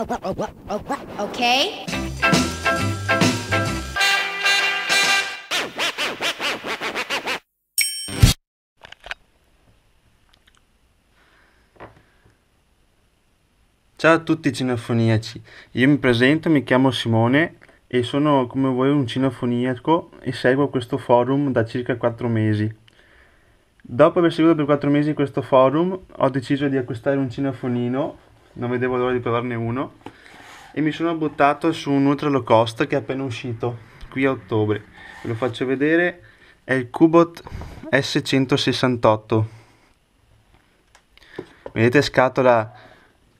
Ok? Ciao a tutti cinofoniaci, io mi presento, mi chiamo Simone e sono come voi un cinofoniaco e seguo questo forum da circa 4 mesi. Dopo aver seguito per 4 mesi questo forum ho deciso di acquistare un cinefonino non vedevo l'ora di provarne uno e mi sono buttato su un Ultra Low Cost che è appena uscito qui a ottobre ve lo faccio vedere è il Cubot S168 vedete scatola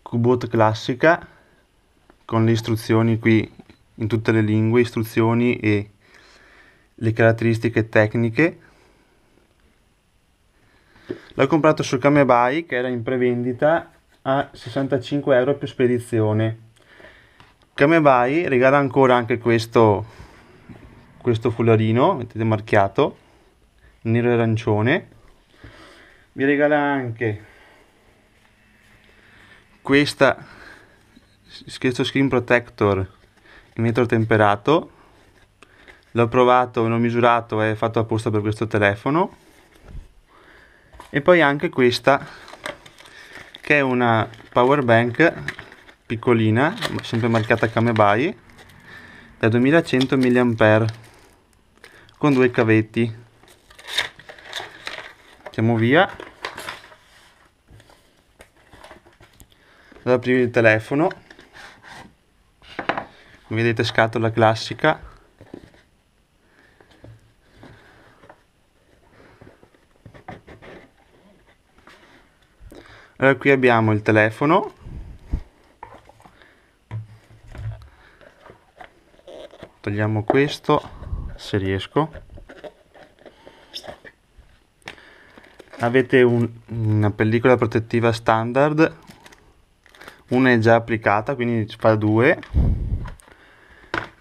Cubot classica con le istruzioni qui in tutte le lingue istruzioni e le caratteristiche tecniche l'ho comprato su Kamebai che era in prevendita a 65 euro più spedizione. Kamebai regala ancora anche questo, questo fularino, vedete marchiato, nero e arancione. Vi regala anche questa, questo screen protector in metro temperato. L'ho provato, l'ho misurato, è fatto apposta per questo telefono. E poi anche questa che è una power bank piccolina, sempre marcata Kamebai, da 2100 mAh con due cavetti. Andiamo via. Ad aprire il telefono. Come vedete scatola classica Allora, qui abbiamo il telefono. Togliamo questo, se riesco. Avete un, una pellicola protettiva standard, una è già applicata, quindi fa due.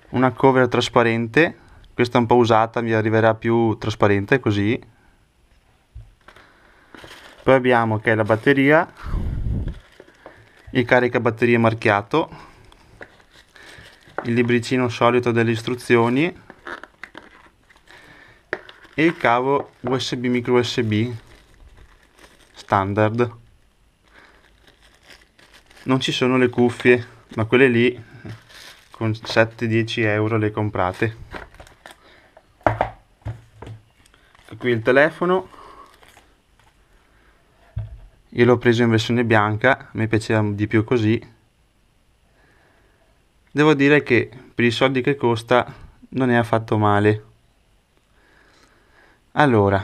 Una cover trasparente, questa è un po' usata, mi arriverà più trasparente così, poi abbiamo che è la batteria il caricabatterie marchiato il libricino solito delle istruzioni e il cavo usb micro usb standard non ci sono le cuffie ma quelle lì con 7-10 euro le comprate qui il telefono io l'ho preso in versione bianca mi piaceva di più così devo dire che per i soldi che costa non è affatto male allora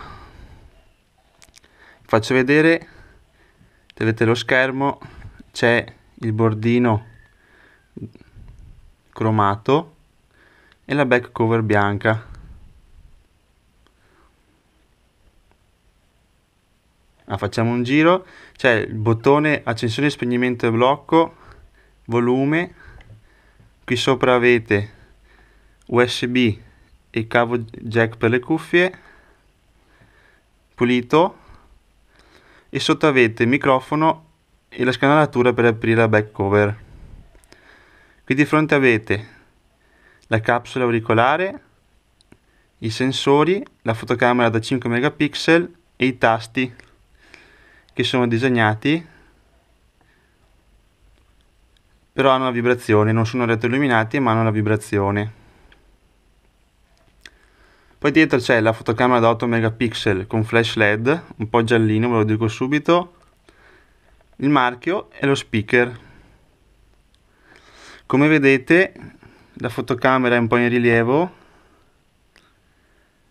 faccio vedere vedete lo schermo c'è il bordino cromato e la back cover bianca ah, facciamo un giro, c'è il bottone accensione, spegnimento e blocco, volume, qui sopra avete USB e cavo jack per le cuffie, pulito, e sotto avete microfono e la scanalatura per aprire la back cover. Qui di fronte avete la capsula auricolare, i sensori, la fotocamera da 5 megapixel e i tasti che sono disegnati però hanno la vibrazione, non sono retroilluminati ma hanno la vibrazione. Poi dietro c'è la fotocamera da 8 megapixel con flash LED, un po' giallino ve lo dico subito, il marchio e lo speaker. Come vedete la fotocamera è un po' in rilievo,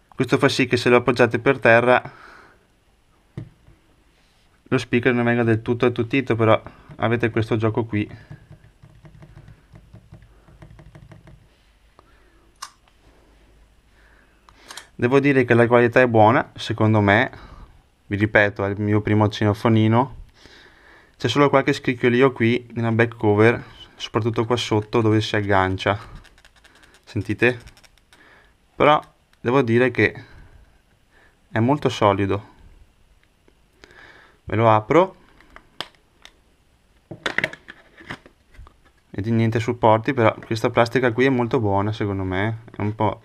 questo fa sì che se lo appoggiate per terra lo speaker non venga del tutto attutito però avete questo gioco qui devo dire che la qualità è buona secondo me vi ripeto è il mio primo xenofonino c'è solo qualche scricchiolio qui nella back cover soprattutto qua sotto dove si aggancia sentite però devo dire che è molto solido ve lo apro e di niente supporti però questa plastica qui è molto buona secondo me è un po'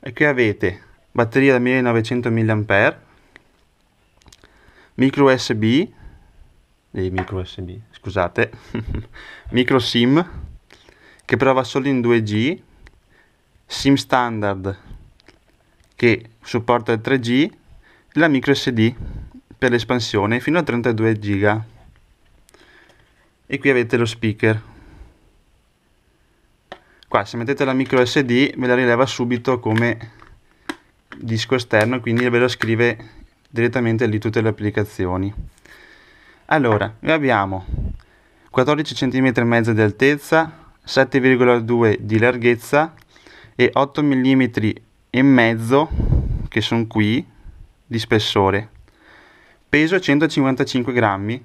e che avete batteria da 1900 mAh micro USB eh, micro USB scusate micro SIM che prova solo in 2G SIM standard che supporta il 3G la micro SD per l'espansione fino a 32 giga e qui avete lo speaker qua se mettete la micro SD ve la rileva subito come disco esterno quindi ve lo scrive direttamente lì tutte le applicazioni allora noi abbiamo 14 cm e mezzo di altezza 7,2 di larghezza e 8 mm e mezzo che sono qui di spessore. Peso 155 grammi,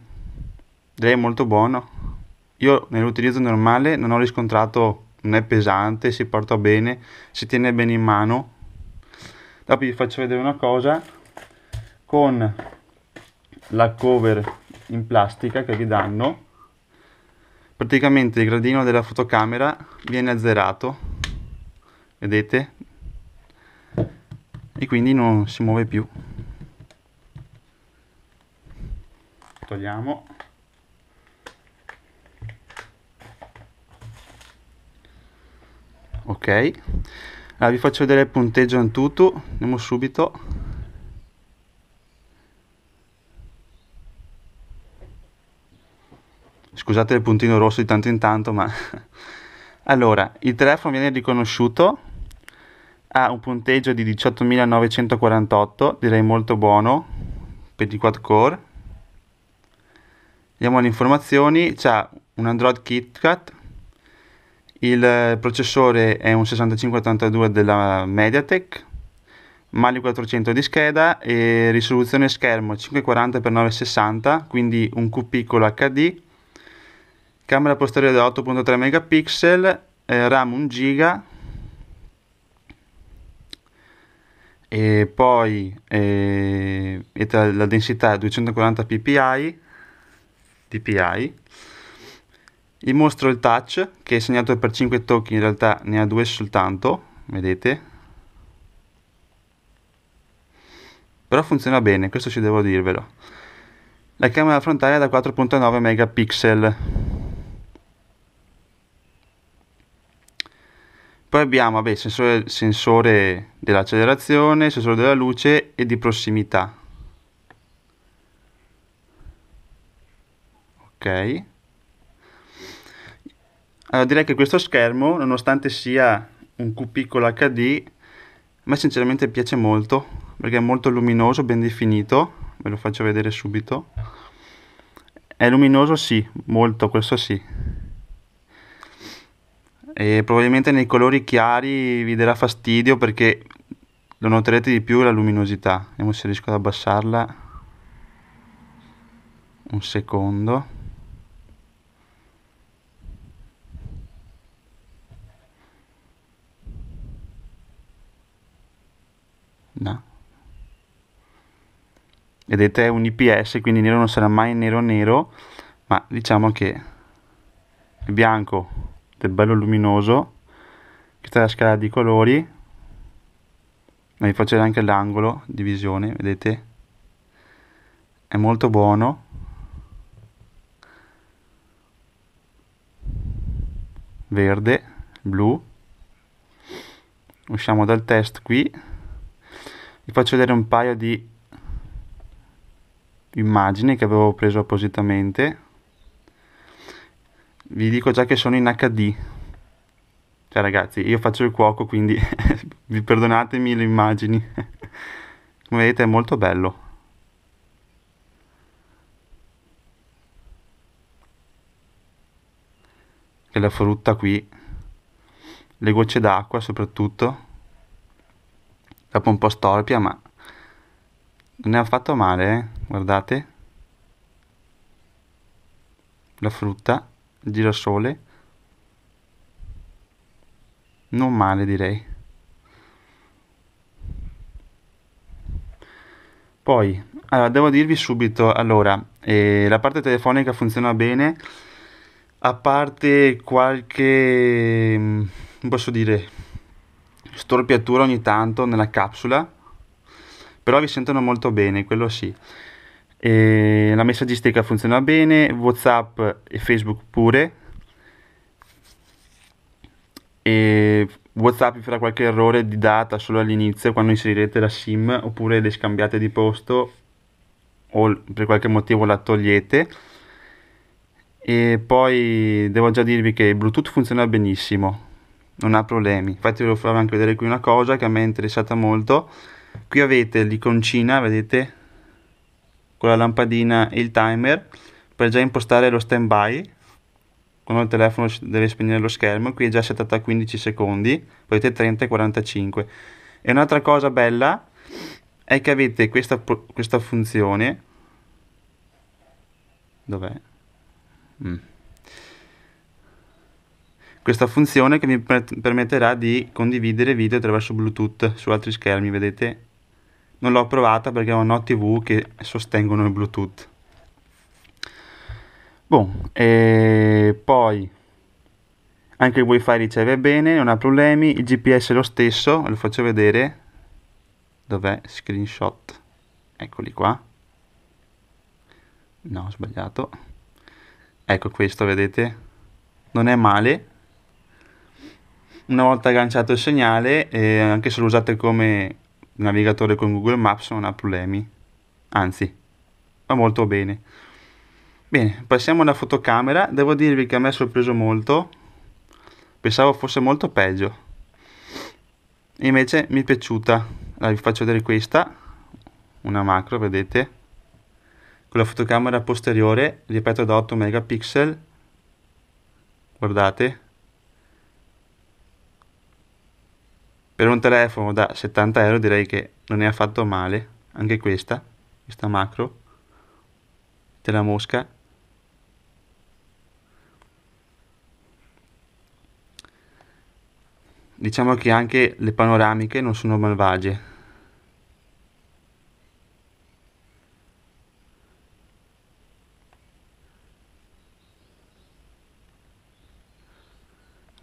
direi molto buono. Io nell'utilizzo normale non ho riscontrato, non è pesante, si porta bene, si tiene bene in mano. Dopo vi faccio vedere una cosa con la cover in plastica che vi danno. Praticamente il gradino della fotocamera viene azzerato, vedete? E quindi non si muove più. togliamo ok allora vi faccio vedere il punteggio in tutto andiamo subito scusate il puntino rosso di tanto in tanto ma allora il telefono viene riconosciuto ha un punteggio di 18.948 direi molto buono per i quad core Andiamo alle informazioni, c'è un Android KitKat, il processore è un 6582 della Mediatek, Mali 400 di scheda e risoluzione schermo 540x960, quindi un Q piccolo HD, camera posteriore da 8.3 megapixel, eh, RAM 1 giga e poi eh, la densità 240 ppi DPI. Gli mostro il touch che è segnato per 5 tocchi, in realtà ne ha 2 soltanto, vedete? Però funziona bene, questo ci devo dirvelo. La camera frontale è da 4.9 megapixel. Poi abbiamo vabbè, sensore, sensore dell'accelerazione, sensore della luce e di prossimità. ok allora direi che questo schermo nonostante sia un Q piccolo HD a me sinceramente piace molto perché è molto luminoso, ben definito ve lo faccio vedere subito è luminoso sì, molto, questo sì e probabilmente nei colori chiari vi darà fastidio perché lo noterete di più la luminosità vediamo se riesco ad abbassarla un secondo No. Vedete è un IPS, quindi nero non sarà mai nero nero, ma diciamo che il bianco è bello luminoso, questa è la scala di colori, ma vi faccio anche l'angolo di visione, vedete? È molto buono. Verde, blu. Usciamo dal test qui vi faccio vedere un paio di immagini che avevo preso appositamente vi dico già che sono in HD cioè ragazzi io faccio il cuoco quindi vi perdonatemi le immagini come vedete è molto bello e la frutta qui le gocce d'acqua soprattutto dopo un po' storpia, ma non è affatto male, eh? guardate. La frutta, il girasole. Non male direi. Poi, allora, devo dirvi subito, allora, eh, la parte telefonica funziona bene, a parte qualche, mm, posso dire, storpiatura ogni tanto nella capsula, però vi sentono molto bene, quello sì. E la messaggistica funziona bene, Whatsapp e Facebook pure. E Whatsapp vi farà qualche errore di data solo all'inizio quando inserirete la SIM oppure le scambiate di posto o per qualche motivo la togliete. E poi devo già dirvi che Bluetooth funziona benissimo, non ha problemi. Infatti volevo farvi anche vedere qui una cosa che a me è interessata molto. Qui avete l'iconcina, vedete, con la lampadina e il timer per già impostare lo stand by. Quando il telefono deve spegnere lo schermo, qui è già settata a 15 secondi, potete 30 e 45. E un'altra cosa bella è che avete questa, questa funzione. Dov'è? Mm questa funzione che mi permetterà di condividere video attraverso Bluetooth su altri schermi, vedete? Non l'ho provata perché non ho TV che sostengono il Bluetooth. Bon, e poi anche il wifi riceve bene, non ha problemi, il GPS è lo stesso, ve lo faccio vedere. Dov'è? Screenshot. Eccoli qua. No, ho sbagliato. Ecco questo, vedete? Non è male, una volta agganciato il segnale, eh, anche se lo usate come navigatore con Google Maps non ha problemi, anzi, va molto bene. Bene, passiamo alla fotocamera, devo dirvi che a me ha sorpreso molto, pensavo fosse molto peggio, invece mi è piaciuta, allora, vi faccio vedere questa, una macro, vedete, con la fotocamera posteriore, ripeto da 8 megapixel, guardate, Per un telefono da 70 euro direi che non è affatto male, anche questa, questa macro della mosca. Diciamo che anche le panoramiche non sono malvagie.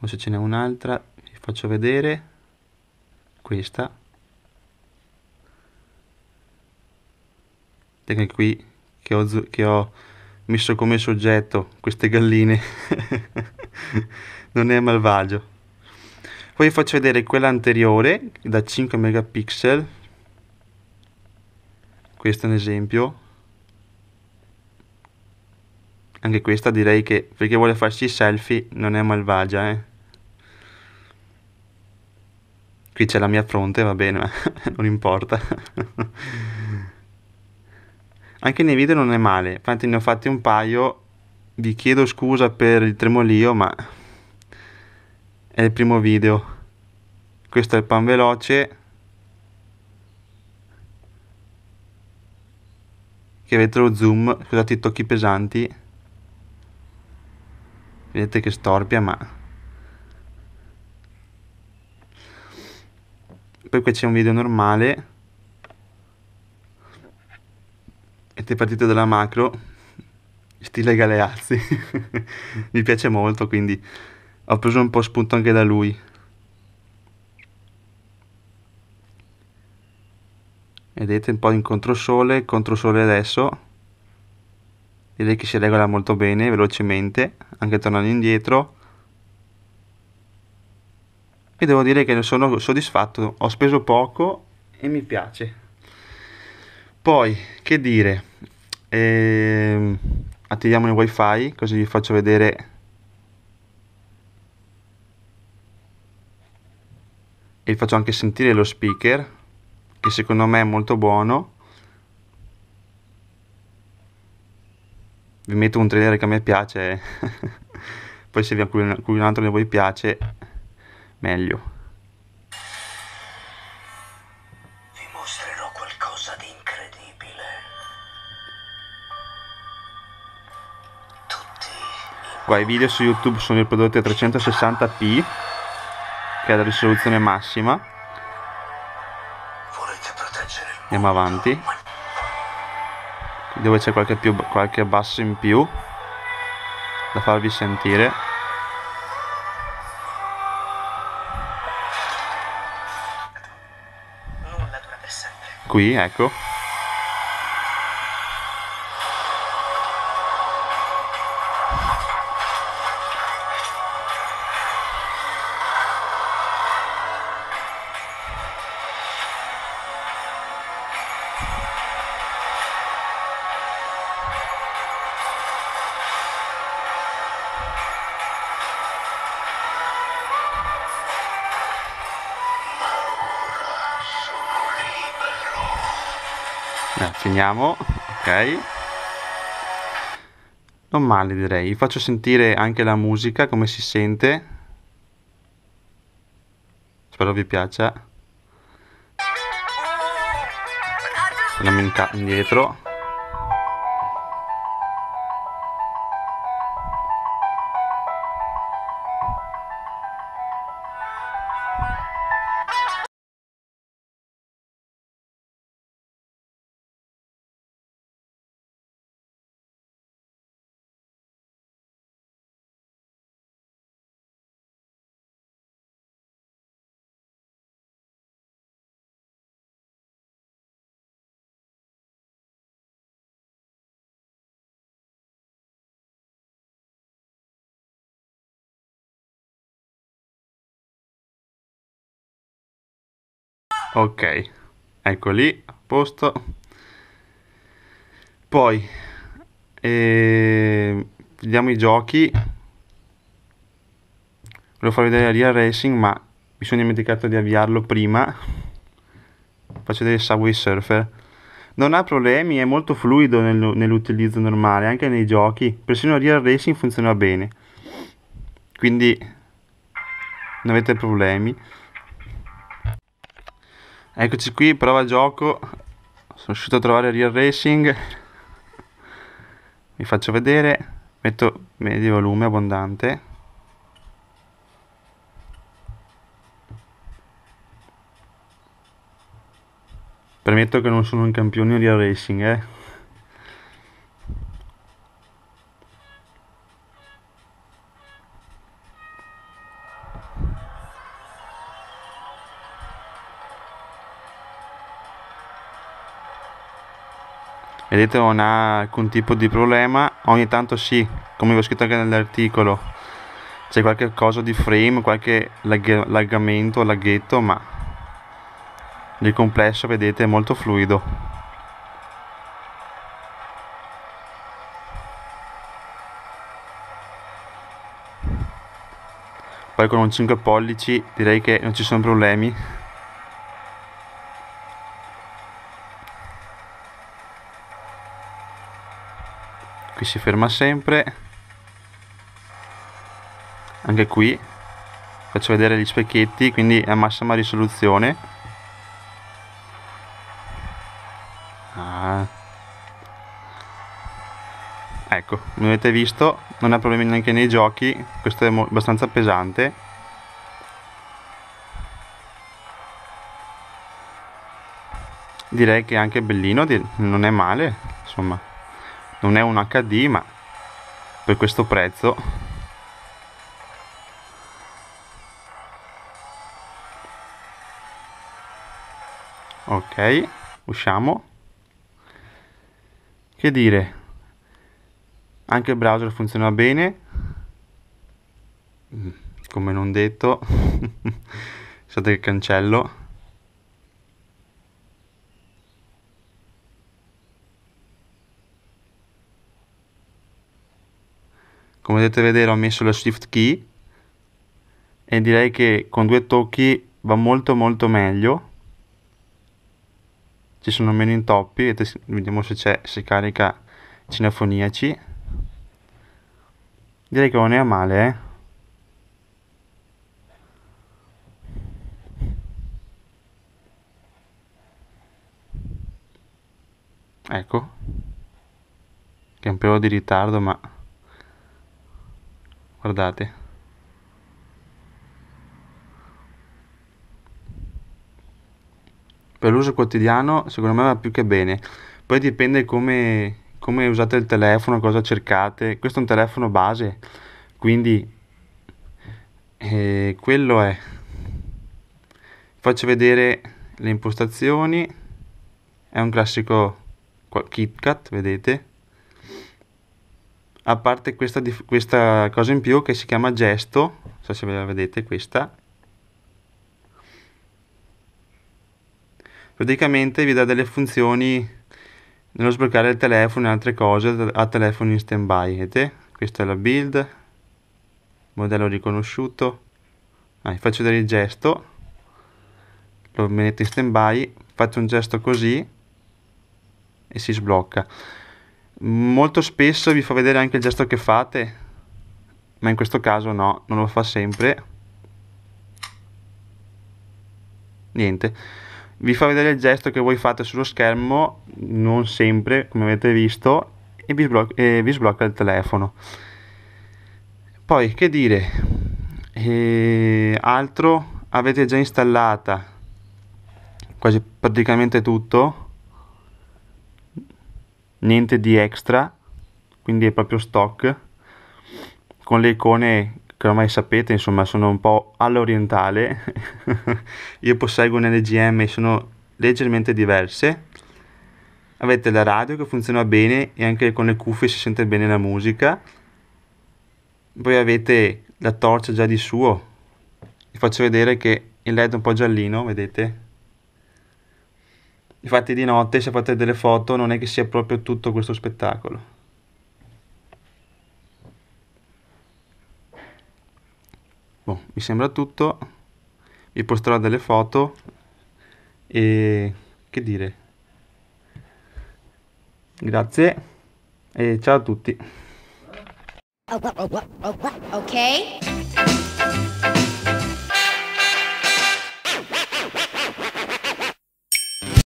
se ce n'è un'altra, vi faccio vedere questa vedete qui che ho, che ho messo come soggetto queste galline non è malvagio poi faccio vedere quella anteriore da 5 megapixel questo è un esempio anche questa direi che perché vuole farsi selfie non è malvagia eh Qui c'è la mia fronte, va bene, ma non importa. Anche nei video non è male, infatti ne ho fatti un paio. Vi chiedo scusa per il tremolio, ma è il primo video. Questo è il pan veloce. Che avete lo zoom, scusate i tocchi pesanti. Vedete che storpia, ma poi qui c'è un video normale e ti è partito dalla macro stile Galeazzi mi piace molto quindi ho preso un po' spunto anche da lui vedete un po' in controsole controsole adesso direi che si regola molto bene velocemente anche tornando indietro e devo dire che ne sono soddisfatto, ho speso poco e mi piace. Poi, che dire, ehm, attiviamo il wifi così vi faccio vedere e vi faccio anche sentire lo speaker che secondo me è molto buono. Vi metto un trailer che a me piace, poi se a qualcun altro ne voi piace meglio. Vi mostrerò qualcosa di incredibile. Tutti. Qua i video su YouTube sono riprodotti a 360p, che è la risoluzione massima. Andiamo avanti. Dove c'è qualche, qualche basso in più da farvi sentire. qui, ecco. segniamo ok non male direi vi faccio sentire anche la musica come si sente spero vi piaccia andiamo indietro ok ecco lì a posto poi eh, vediamo i giochi volevo far vedere Real Racing ma mi sono dimenticato di avviarlo prima faccio vedere Subway Surfer non ha problemi, è molto fluido nel, nell'utilizzo normale, anche nei giochi. Persino Real Racing funziona bene. Quindi non avete problemi. Eccoci qui, prova gioco. Sono riuscito a trovare Real Racing. Vi faccio vedere. Metto medio volume abbondante. Premetto che non sono un campione di Real Racing, eh. e dietro non ha alcun tipo di problema ogni tanto sì come vi ho scritto anche nell'articolo c'è qualche cosa di frame qualche lag- laggamento laghetto ma nel complesso vedete è molto fluido poi con un 5 pollici direi che non ci sono problemi si ferma sempre anche qui faccio vedere gli specchietti quindi a massima risoluzione ah. ecco come avete visto non ha problemi neanche nei giochi questo è abbastanza pesante direi che è anche bellino non è male insomma non è un HD ma per questo prezzo ok usciamo che dire anche il browser funziona bene mm, come non detto aspettate che cancello come potete vedere ho messo la shift key e direi che con due tocchi va molto molto meglio ci sono meno intoppi vediamo se c'è si carica cinefoniaci direi che non è male eh ecco che è un po' di ritardo ma guardate per l'uso quotidiano secondo me va più che bene poi dipende come, come usate il telefono cosa cercate questo è un telefono base quindi eh, quello è faccio vedere le impostazioni è un classico KitKat vedete a parte questa, questa cosa in più che si chiama gesto, non so se ve la vedete questa, praticamente vi dà delle funzioni nello sbloccare il telefono e altre cose a telefono in stand by vedete? questa è la build modello riconosciuto ah, vi faccio vedere il gesto lo metto in stand by faccio un gesto così e si sblocca molto spesso vi fa vedere anche il gesto che fate ma in questo caso no, non lo fa sempre niente vi fa vedere il gesto che voi fate sullo schermo non sempre come avete visto e vi, e vi sblocca il telefono poi che dire e altro avete già installata quasi praticamente tutto niente di extra quindi è proprio stock con le icone che ormai sapete insomma sono un po' all'orientale io posseggo un LGM e sono leggermente diverse avete la radio che funziona bene e anche con le cuffie si sente bene la musica poi avete la torcia già di suo vi faccio vedere che il led è un po' giallino vedete Infatti di notte, se fate delle foto, non è che sia proprio tutto questo spettacolo. Boh, mi sembra tutto. Vi posterò delle foto e che dire. Grazie e ciao a tutti. Ok.